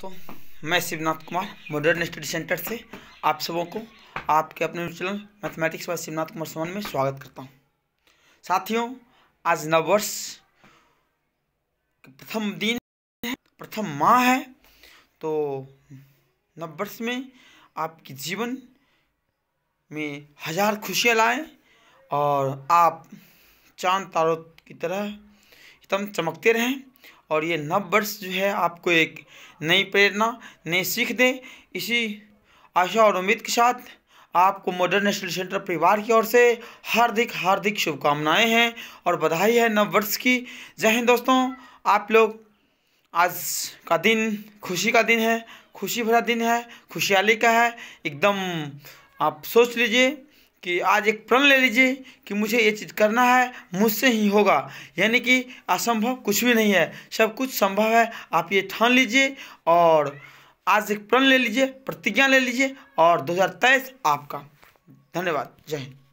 तो मैं Shivnath Kumar modern study centre से आप सबों को आपके अपने चैनल मैथमेटिक्स व शिवनाथ कुमार सुमन में स्वागत करता हूं साथियों आज नववर्ष प्रथम दिन है प्रथम माह है तो नववर्ष में आपके जीवन में हजार खुशियां लाएं और आप चांद तारों की तरह एकदम चमकते रहें और ये नव वर्ष जो है आपको एक नई प्रेरणा नई सीख दें इसी आशा और उम्मीद के साथ आपको मॉडर्न नेशनल सेंटर परिवार की ओर से हार्दिक हार्दिक शुभकामनाएं हैं और बधाई है नव वर्ष की जय हिंद दोस्तों आप लोग आज का दिन खुशी का दिन है खुशी भरा दिन है खुशहाली का है एकदम आप सोच लीजिए कि आज एक प्रण ले लीजिए कि मुझे ये चीज़ करना है मुझसे ही होगा यानी कि असंभव कुछ भी नहीं है सब कुछ संभव है आप ये ठान लीजिए और आज एक प्रण ले लीजिए प्रतिज्ञा ले लीजिए और 2023 आपका धन्यवाद जय हिंद